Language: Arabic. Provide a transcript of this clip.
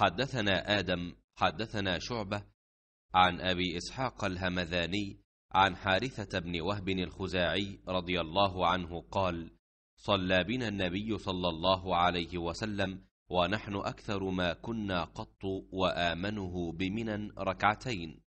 حدثنا آدم حدثنا شعبة عن أبي إسحاق الهمذاني عن حارثة بن وهب الخزاعي رضي الله عنه قال صلى بنا النبي صلى الله عليه وسلم ونحن أكثر ما كنا قط وآمنه بمنا ركعتين